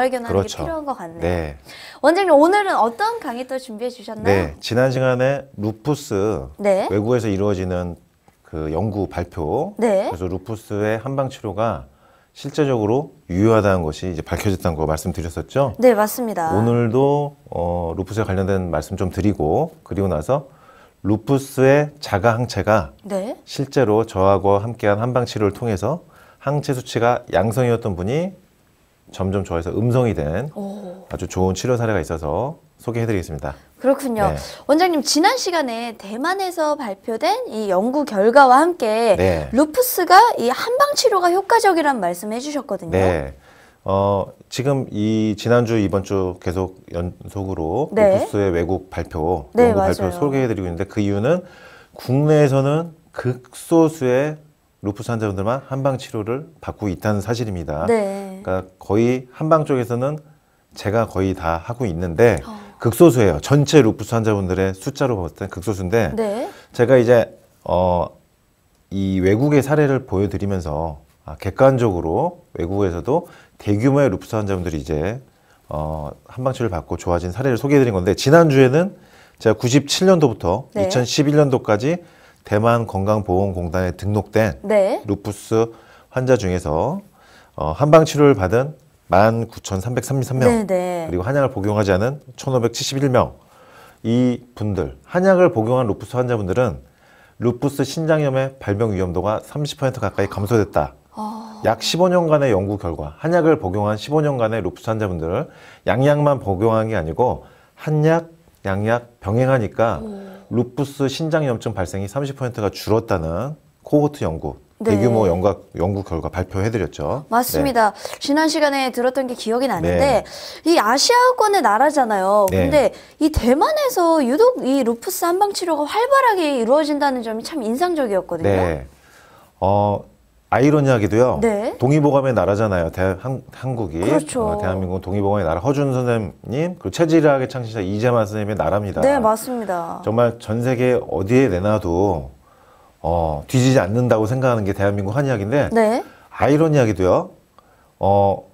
발견하는 그렇죠. 게 필요한 것 같네요. 네. 원장님 오늘은 어떤 강의 또 준비해 주셨나요? 네, 지난 시간에 루푸스 네. 외국에서 이루어지는 그 연구 발표 네. 그래서 루푸스의 한방 치료가 실제적으로 유효하다는 것이 이제 밝혀졌다는 거 말씀드렸었죠? 네, 맞습니다. 오늘도 어, 루푸스에 관련된 말씀 좀 드리고 그리고 나서 루푸스의 자가 항체가 네. 실제로 저하고 함께한 한방 치료를 통해서 항체 수치가 양성이었던 분이 점점 좋아해서 음성이 된 오. 아주 좋은 치료 사례가 있어서 소개해드리겠습니다. 그렇군요. 네. 원장님 지난 시간에 대만에서 발표된 이 연구 결과와 함께 네. 루푸스가 이 한방 치료가 효과적이란 말씀해주셨거든요. 네. 어, 지금 이 지난주 이번 주 계속 연속으로 네. 루푸스의 외국 발표 네, 연구 발표 소개해드리고 있는데 그 이유는 국내에서는 극소수의 루푸스 환자분들만 한방 치료를 받고 있다는 사실입니다. 네. 그러니까 거의 한방 쪽에서는 제가 거의 다 하고 있는데 어. 극소수예요. 전체 루프스 환자분들의 숫자로 봤을 때 극소수인데 네. 제가 이제 어, 이 외국의 사례를 보여드리면서 아, 객관적으로 외국에서도 대규모의 루프스 환자분들이 이제 어, 한방치를 료 받고 좋아진 사례를 소개해드린 건데 지난주에는 제가 97년도부터 네. 2011년도까지 대만 건강보험공단에 등록된 네. 루프스 환자 중에서 어, 한방 치료를 받은 19,333명 네네. 그리고 한약을 복용하지 않은 1,571명 이 분들 한약을 복용한 루푸스 환자분들은 루푸스 신장염의 발병 위험도가 30% 가까이 감소됐다. 어... 약 15년간의 연구 결과 한약을 복용한 15년간의 루푸스 환자분들을 양약만 복용한 게 아니고 한약, 양약 병행하니까 루푸스 신장염증 발생이 30%가 줄었다는 코호트 연구 네. 대규모 연구, 연구 결과 발표해드렸죠. 맞습니다. 네. 지난 시간에 들었던 게 기억이 나는데 네. 이 아시아권의 나라잖아요. 네. 근데 이 대만에서 유독 이 루푸스 한방 치료가 활발하게 이루어진다는 점이 참 인상적이었거든요. 네. 어, 아이러니하게도요. 네. 동의보감의 나라잖아요. 대, 한, 한국이. 그렇죠. 어, 대한민국 동의보감의 나라. 허준 선생님, 그리고 체질학의 창시자 이재만 선생님의 나라입니다. 네, 맞습니다. 정말 전 세계 어디에 내놔도 어, 뒤지지 않는다고 생각하는 게 대한민국 한의학인데 네. 아이러니하게도요. 어,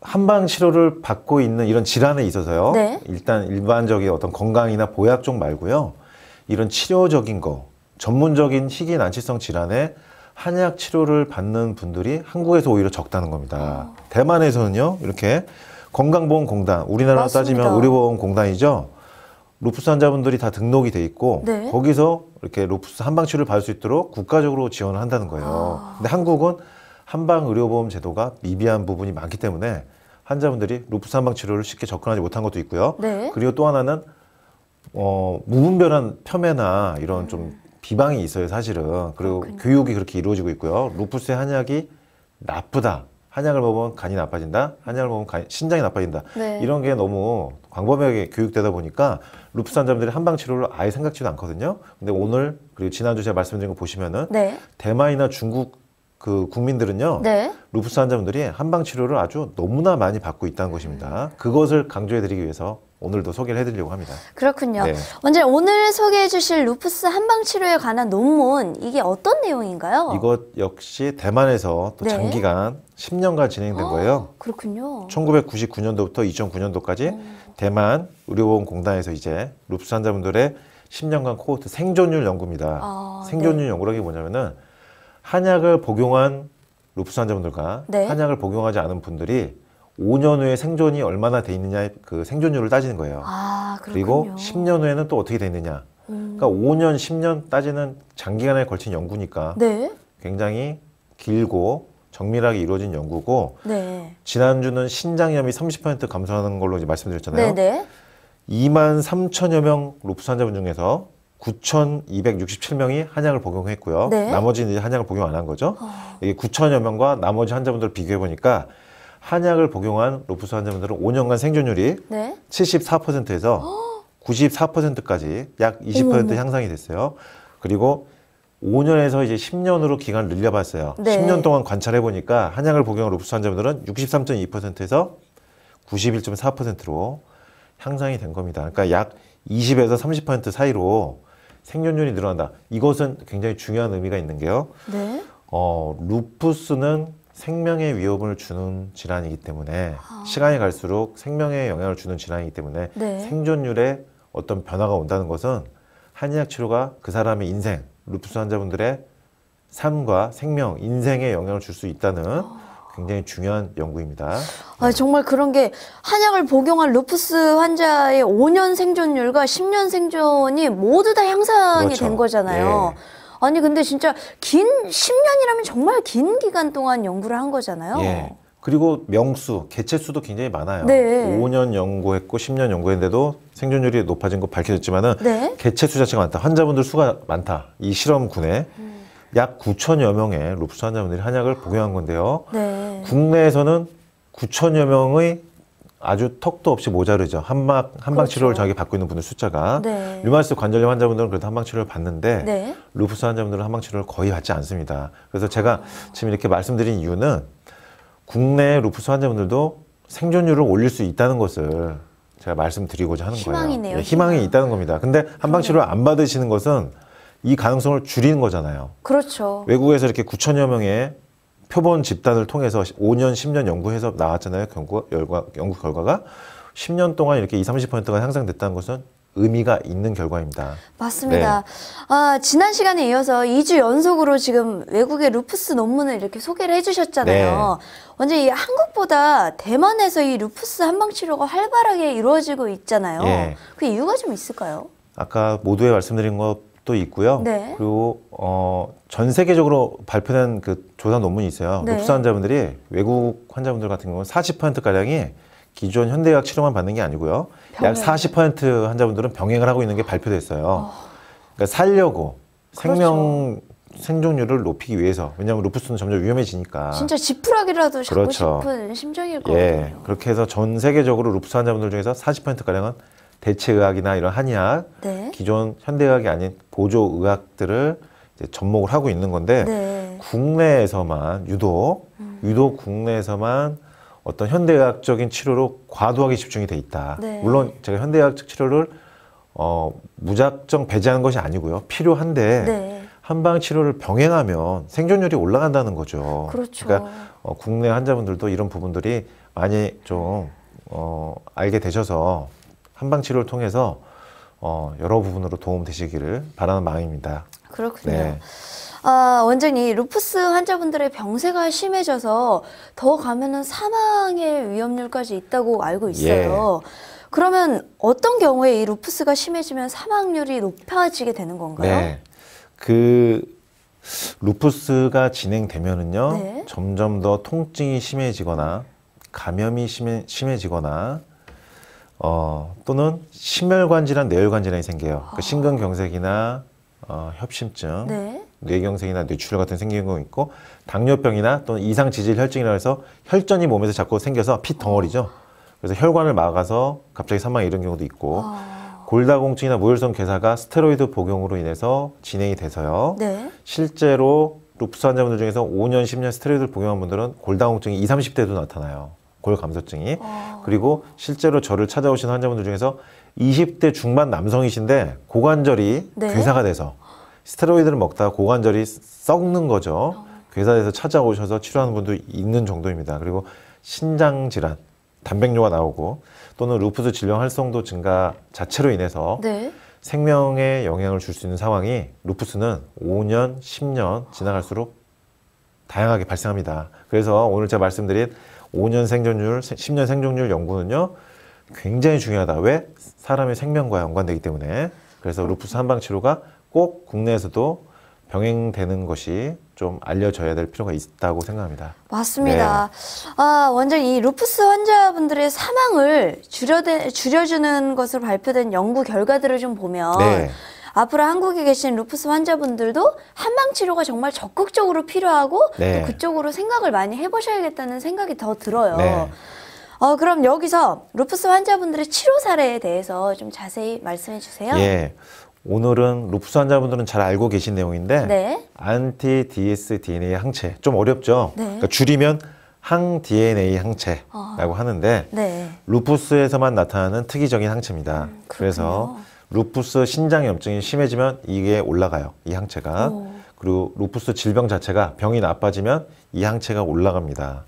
한방 치료를 받고 있는 이런 질환에 있어서요. 네. 일단 일반적인 어떤 건강이나 보약 쪽 말고요. 이런 치료적인 거, 전문적인 희귀 난치성 질환에 한약 의 치료를 받는 분들이 한국에서 오히려 적다는 겁니다. 어. 대만에서는요. 이렇게 건강보험공단, 우리나라로 맞습니다. 따지면 의료보험공단이죠. 루프스 환자분들이 다 등록이 돼 있고 네. 거기서 이렇게 루프스 한방 치료를 받을 수 있도록 국가적으로 지원을 한다는 거예요. 아. 근데 한국은 한방 의료보험 제도가 미비한 부분이 많기 때문에 환자분들이 루프스 한방 치료를 쉽게 접근하지 못한 것도 있고요. 네. 그리고 또 하나는 어, 무분별한 폄훼나 이런 좀 음. 비방이 있어요, 사실은. 그리고 그렇군요. 교육이 그렇게 이루어지고 있고요. 루프스의 한약이 나쁘다. 한약을 먹으면 간이 나빠진다. 한약을 먹으면 간, 신장이 나빠진다. 네. 이런 게 너무 광범위하게 교육되다 보니까 루프스 환자분들이 한방 치료를 아예 생각지도 않거든요. 근데 오늘 그리고 지난주 제가 말씀드린 거 보시면은 네. 대만이나 중국 그 국민들은요 네. 루프스 환자분들이 한방 치료를 아주 너무나 많이 받고 있다는 것입니다. 그것을 강조해드리기 위해서 오늘도 소개를 해드리려고 합니다. 그렇군요. 네. 먼저 오늘 소개해주실 루푸스 한방 치료에 관한 논문 이게 어떤 내용인가요? 이것 역시 대만에서 또 네. 장기간 10년간 진행된 아, 거예요. 그렇군요. 1999년도부터 2009년도까지 오. 음. 대만 의료보험공단에서 이제 루푸스 환자분들의 10년간 코호트 생존율 연구입니다. 아, 네. 생존율 연구라기 뭐냐면은 한약을 복용한 루프스 환자분들과 네. 한약을 복용하지 않은 분들이 5년 후에 생존이 얼마나 돼 있느냐 그 생존율을 따지는 거예요. 아, 그리고 10년 후에는 또 어떻게 되느냐. 음. 그러니까 5년, 10년 따지는 장기간에 걸친 연구니까 네. 굉장히 길고 정밀하게 이루어진 연구고 네. 지난주는 신장염이 30% 감소하는 걸로 이제 말씀드렸잖아요. 네, 네. 2만 3천여 명루프스 환자분 중에서 9,267명이 한약을 복용했고요. 네. 나머지는 이제 한약을 복용 안 한 거죠. 어. 이게 9,000여 명과 나머지 환자분들 을 비교해 보니까 한약을 복용한 로프스 환자분들은 5년간 생존율이 네. 74%에서 어. 94%까지 약 20% 어머, 향상이 됐어요. 그리고 5년에서 이제 10년으로 기간을 늘려봤어요. 네. 10년 동안 관찰해 보니까 한약을 복용한 로프스 환자분들은 63.2%에서 91.4%로 향상이 된 겁니다. 그러니까 약 20에서 30% 사이로 생존율이 늘어난다. 이것은 굉장히 중요한 의미가 있는 게요. 네. 어, 루푸스는 생명의 위협을 주는 질환이기 때문에 아. 시간이 갈수록 생명에 영향을 주는 질환이기 때문에 네. 생존율에 어떤 변화가 온다는 것은 한의학 치료가 그 사람의 인생, 루푸스 환자분들의 삶과 생명, 인생에 영향을 줄 수 있다는 아. 굉장히 중요한 연구입니다. 아, 네. 정말 그런 게 한약을 복용한 루푸스 환자의 5년 생존율과 10년 생존이 모두 다 향상이 그렇죠. 된 거잖아요. 예. 아니 근데 진짜 긴 10년이라면 정말 긴 기간 동안 연구를 한 거잖아요. 예. 그리고 명수, 개체 수도 굉장히 많아요. 네. 5년 연구했고 10년 연구했는데도 생존율이 높아진 거 밝혀졌지만은 네. 개체 수 자체가 많다. 환자분들 수가 많다. 이 실험군에 음. 약 9천여 명의 루프스 환자분들이 한약을 복용한 건데요. 네. 국내에서는 9천여 명의 아주 턱도 없이 모자르죠. 한방 한방 그렇죠. 치료를 자기 받고 있는 분들 숫자가 네. 류마티스 관절염 환자분들은 그래도 한방 치료를 받는데 네. 루프스 환자분들은 한방 치료를 거의 받지 않습니다. 그래서 제가 지금 이렇게 말씀드린 이유는 국내 루프스 환자분들도 생존율을 올릴 수 있다는 것을 제가 말씀드리고자 하는 희망이네요, 거예요. 희망이네요. 예, 희망이 있다는 겁니다. 근데 한방 치료를 안 받으시는 것은 이 가능성을 줄이는 거잖아요. 그렇죠. 외국에서 이렇게 9천여 명의 표본 집단을 통해서 5년, 10년 연구해서 나왔잖아요. 연구, 결과, 연구 결과가 10년 동안 이렇게 20, 30%가 향상됐다는 것은 의미가 있는 결과입니다. 맞습니다. 네. 아, 지난 시간에 이어서 2주 연속으로 지금 외국의 루푸스 논문을 이렇게 소개를 해주셨잖아요. 네. 완전 히 한국보다 대만에서 이 루푸스 한방 치료가 활발하게 이루어지고 있잖아요. 네. 그 이유가 좀 있을까요? 아까 모두에 말씀드린 것또 있고요. 네. 그리고 어, 전 세계적으로 발표된 그 조사 논문이 있어요. 네. 립스 그 환자분들이 외국 환자분들 같은 경우는 40% 가량이 기존 현대의학 치료만 받는 게 아니고요. 병행. 약40% 환자분들은 병행을 하고 있는 게 발표됐어요. 아. 그러니까 살려고 그렇죠. 생명 생존율을 높이기 위해서 왜냐하면 루푸스는 점점 위험해지니까 진짜 지푸라기라도 잡고 그렇죠. 싶은 심정일 거예요. 그렇게 해서 전 세계적으로 루푸스 환자분들 중에서 40% 가량은 대체의학이나 이런 한의학, 네. 기존 현대의학이 아닌 보조의학들을 이제 접목을 하고 있는 건데 네. 국내에서만 유독 음. 유독 국내에서만 어떤 현대의학적인 치료로 과도하게 집중이 돼 있다. 네. 물론 제가 현대의학적 치료를 어, 무작정 배제하는 것이 아니고요. 필요한데 네. 한방 치료를 병행하면 생존율이 올라간다는 거죠. 그렇죠. 그러니까 어, 국내 환자분들도 이런 부분들이 많이 좀 어, 알게 되셔서 한방 치료를 통해서 어, 여러 부분으로 도움되시기를 바라는 마음입니다. 그렇군요. 네. 아, 원장님, 루푸스 환자분들의 병세가 심해져서 더 가면은 사망의 위험률까지 있다고 알고 예. 있어요. 예. 그러면 어떤 경우에 이 루푸스가 심해지면 사망률이 높아지게 되는 건가요? 네. 그 루푸스가 진행되면은요. 네. 점점 더 통증이 심해지거나 감염이 심해, 심해지거나 어, 또는 심혈관 질환, 뇌혈관 질환이 생겨요. 그 심근경색이나 어, 협심증, 네. 뇌경색이나 뇌출혈 같은 생기는 거 있고 당뇨병이나 또는 이상 지질 혈증이라 해서 혈전이 몸에서 자꾸 생겨서 핏 덩어리죠. 그래서 혈관을 막아서 갑자기 사망 이런 경우도 있고 아... 골다공증이나 무혈성 괴사가 스테로이드 복용으로 인해서 진행이 돼서요. 네. 실제로 루프스 환자분들 중에서 5년, 10년 스테로이드를 복용한 분들은 골다공증이 20, 30대도 나타나요. 골감소증이 어. 아. 그리고 실제로 저를 찾아오신 환자분들 중에서 20대 중반 남성이신데 고관절이 네. 괴사가 돼서 스테로이드를 먹다 고관절이 썩는 거죠. 어. 괴사돼서 찾아오셔서 치료하는 분도 있는 정도입니다. 그리고 신장 질환, 단백뇨가 나오고 또는 루푸스 질병 활성도 증가 자체로 인해서 네. 생명에 영향을 줄 수 있는 상황이 루푸스는 5년, 10년 지나갈수록 다양하게 발생합니다. 그래서 오늘 제가 말씀드린 5년 생존율, 10년 생존율 연구는요. 굉장히 중요하다. 왜? 사람의 생명과 연관되기 때문에. 그래서 루프스 한방 치료가 꼭 국내에서도 병행되는 것이 좀 알려져야 될 필요가 있다고 생각합니다. 맞습니다. 네. 아, 원장 이루프스 환자분들의 사망을 줄여 줄여주는 것으로 발표된 연구 결과들을 좀 보면 네. 앞으로 한국에 계신 루프스 환자분들도 한방 치료가 정말 적극적으로 필요하고 네. 또 그쪽으로 생각을 많이 해보셔야겠다는 생각이 더 들어요. 네. 어, 그럼 여기서 루프스 환자분들의 치료 사례에 대해서 좀 자세히 말씀해 주세요. 예. 오늘은 루프스 환자분들은 잘 알고 계신 내용인데 네. 안티 DS DNA 항체 좀 어렵죠. 네. 그러니까 줄이면 항 DNA 항체라고 어. 하는데 네. 루프스에서만 나타나는 특이적인 항체입니다. 음, 그래서 루푸스 신장염증이 심해지면 이게 올라가요. 이 항체가. 오. 그리고 루푸스 질병 자체가 병이 나빠지면 이 항체가 올라갑니다.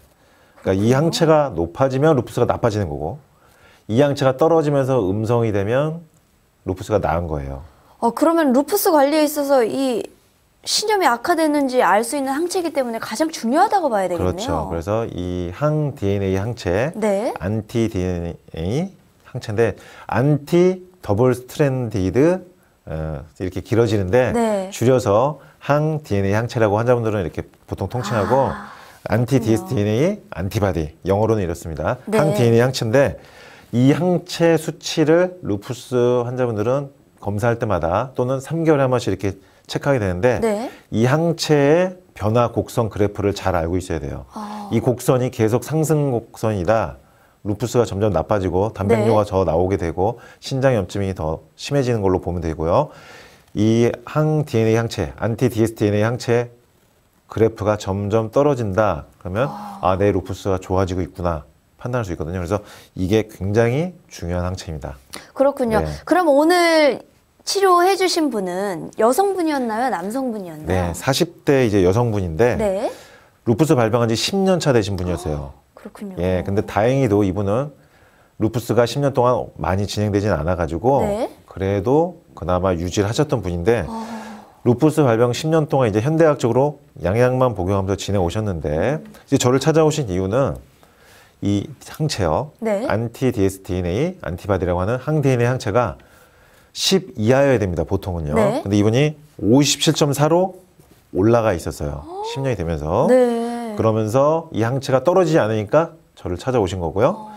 그러니까 이 항체가 높아지면 루푸스가 나빠지는 거고 이 항체가 떨어지면서 음성이 되면 루푸스가 나은 거예요. 어 그러면 루푸스 관리에 있어서 이 신염이 악화되는지 알 수 있는 항체이기 때문에 가장 중요하다고 봐야 되겠네요. 그렇죠. 그래서 이 항 DNA 항체, 네. 안티 DNA 항체인데 안티 더블 스트랜디드 어, 이렇게 길어지는데 네. 줄여서 항 DNA 항체라고 환자분들은 이렇게 보통 통칭하고 아, 안티 dsDNA 안티바디 영어로는 이렇습니다. 네. 항 DNA 항체인데 이 항체 수치를 루푸스 환자분들은 검사할 때마다 또는 3개월에 한 번씩 이렇게 체크하게 되는데 네. 이 항체의 변화 곡선 그래프를 잘 알고 있어야 돼요. 아. 이 곡선이 계속 상승 곡선이다. 루프스가 점점 나빠지고 단백뇨가 네. 더 나오게 되고 신장 염증이 더 심해지는 걸로 보면 되고요. 이 항 DNA 항체, 안티 dsDNA 항체 그래프가 점점 떨어진다. 그러면 아, 내루프스가 좋아지고 있구나. 판단할 수 있거든요. 그래서 이게 굉장히 중요한 항체입니다. 그렇군요. 네. 그럼 오늘 치료해 주신 분은 여성분이었나요? 남성분이었나요? 네, 40대 이제 여성분인데 네. 루프스 발병한 지 10년 차 되신 분이었어요. 어. 그렇군요. 예, 근데 다행히도 이분은 루푸스가 10년 동안 많이 진행되진 않아가지고 네? 그래도 그나마 유지를 하셨던 분인데 아... 어. 루푸스 발병 10년 동안 이제 현대학적으로 양약만 복용하면서 지내오셨는데 이제 저를 찾아오신 이유는 이 항체요, 네? 안티 DSDNA 안티바디라고 하는 항 DNA 항체가 10 이하여야 됩니다 보통은요. 네? 근데 이분이 57.4로 올라가 있었어요. 어... 10년이 되면서. 네. 그러면서 이 항체가 떨어지지 않으니까 저를 찾아오신 거고요.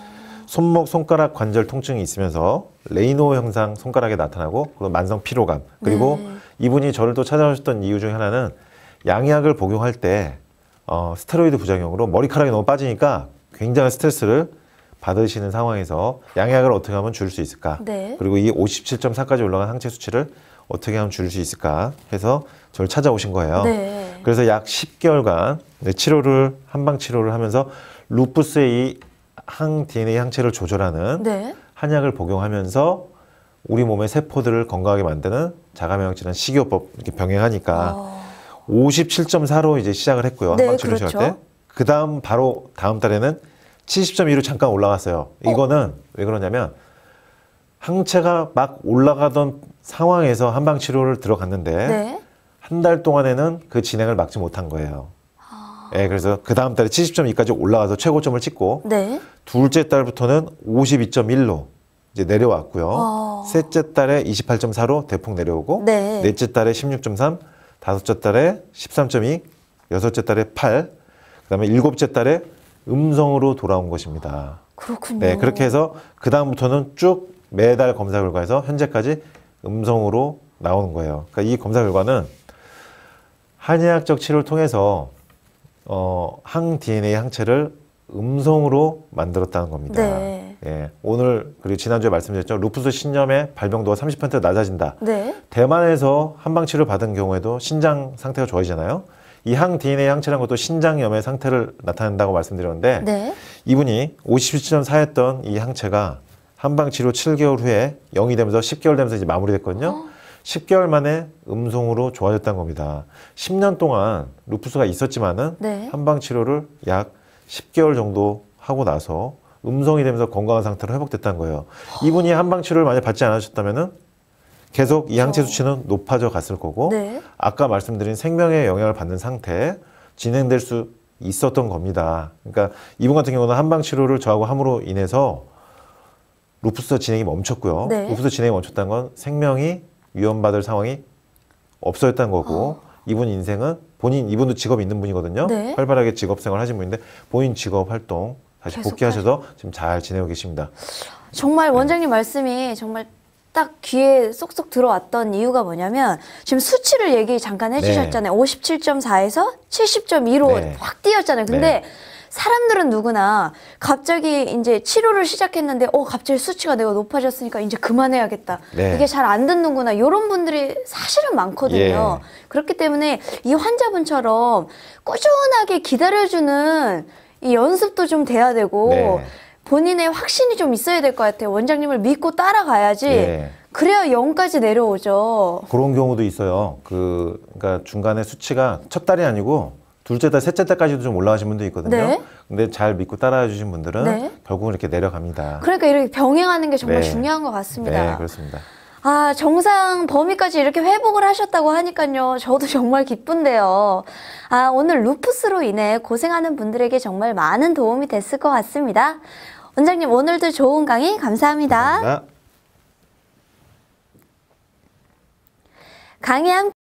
손목 손가락 관절 통증이 있으면서 레이노 현상 손가락에 나타나고 그리고 만성 피로감 그리고 네. 이분이 저를 또 찾아오셨던 이유 중에 하나는 양약을 복용할 때 어, 스테로이드 부작용으로 머리카락이 너무 빠지니까 굉장한 스트레스를 받으시는 상황에서 양약을 어떻게 하면 줄일 수 있을까 네. 그리고 이 57.4까지 올라간 항체 수치를 어떻게 하면 줄일 수 있을까 해서 저를 찾아오신 거예요. 네. 그래서 약 10개월간 치료를 한방 치료를 하면서 루푸스의 이항 DNA 항체를 조절하는 네. 한약을 복용하면서 우리 몸의 세포들을 건강하게 만드는 자가면역 질환 식이요법 이렇게 병행하니까 어... 57.4로 이제 시작을 했고요. 네, 한방 치료 그렇죠. 때. 그다음 바로 다음 달에는 70.2로 잠깐 올라갔어요. 이거는 왜 그러냐면 항체가 막 올라가던 상황에서 한방 치료를 들어갔는데 네. 한달 동안에는 그 진행을 막지 못한 거예요. 아... 네, 그래서 그 다음 달에 70.2까지 올라가서 최고점을 찍고 네. 둘째 달부터는 52.1로 이제 내려왔고요. 아... 셋째 달에 28.4로 대폭 내려오고 네. 넷째 달에 16.3, 다섯째 달에 13.2, 여섯째 달에 8, 그다음에 일곱째 달에 음성으로 돌아온 것입니다. 그렇군요. 네, 그렇게 해서 그 다음부터는 쭉 매달 검사 결과에서 현재까지 음성으로 나오는 거예요. 그러니까 이 검사 결과는 한의학적 치료를 통해서 어, 항 DNA 항체를 음성으로 만들었다는 겁니다. 네. 예, 오늘 그리고 지난주에 말씀드렸죠. 루푸스 신염의 발병도가 30% 낮아진다. 네. 대만에서 한방 치료 받은 경우에도 신장 상태가 좋아지잖아요. 이 항 DNA 항체라 것도 신장염의 상태를 나타낸다고 말씀드렸는데 네. 이분이 57.4였던 이 항체가 한방 치료 7개월 후에 0이 되면서 10개월 되면서 이제 마무리됐거든요. 어? 10개월 만에 음성으로 좋아졌다는 겁니다. 10년 동안 루프스가 있었지만은 네. 한방 치료를 약 10개월 정도 하고 나서 음성이 되면서 건강한 상태로 회복됐다는 거예요. 허... 이분이 한방 치료를 만약 받지 않으셨다면은 계속 이 항체 그렇죠. 수치는 높아져 갔을 거고 네. 아까 말씀드린 생명의 영향을 받는 상태 진행될 수 있었던 겁니다. 그러니까 이분 같은 경우는 한방 치료를 저하고 함으로 인해서 루프스 진행이 멈췄고요. 네. 로프스 진행이 멈췄다는 건 생명이 위험받을 상황이 없어졌다는 거고 어. 이분 인생은 본인 이분도 직업이 있는 분이거든요. 네. 활발하게 직업 생활 하신 분인데 본인 직업 활동 다시 복귀하셔서 지금 잘 지내고 계십니다. 정말 네. 원장님 네. 말씀이 정말 딱 귀에 쏙쏙 들어왔던 이유가 뭐냐면 지금 수치를 얘기 잠깐 네. 해주셨잖아요. 네. 57.4에서 70.2로 확 뛰었잖아요. 근데 네. 사람들은 누구나 갑자기 이제 치료를 시작했는데 어 갑자기 수치가 내가 높아졌으니까 이제 그만해야겠다. 네. 이게 잘 안 듣는구나. 이런 분들이 사실은 많거든요. 예. 그렇기 때문에 이 환자분처럼 꾸준하게 기다려주는 이 연습도 좀 돼야 되고 네. 본인의 확신이 좀 있어야 될 것 같아요. 원장님을 믿고 따라가야지. 예. 그래야 영까지 내려오죠. 그런 경우도 있어요. 그, 그니까 중간에 수치가 첫 달이 아니고 둘째 달, 셋째 달까지도 좀 올라가신 분도 있거든요. 네. 근데 잘 믿고 따라해 주신 분들은 네. 결국은 이렇게 내려갑니다. 그러니까 이렇게 병행하는 게 정말 네. 중요한 것 같습니다. 네, 그렇습니다. 아, 정상 범위까지 이렇게 회복을 하셨다고 하니까요. 저도 정말 기쁜데요. 아, 오늘 루푸스로 인해 고생하는 분들에게 정말 많은 도움이 됐을 것 같습니다. 원장님, 오늘도 좋은 강의 감사합니다. 감사합니다. 강의 함께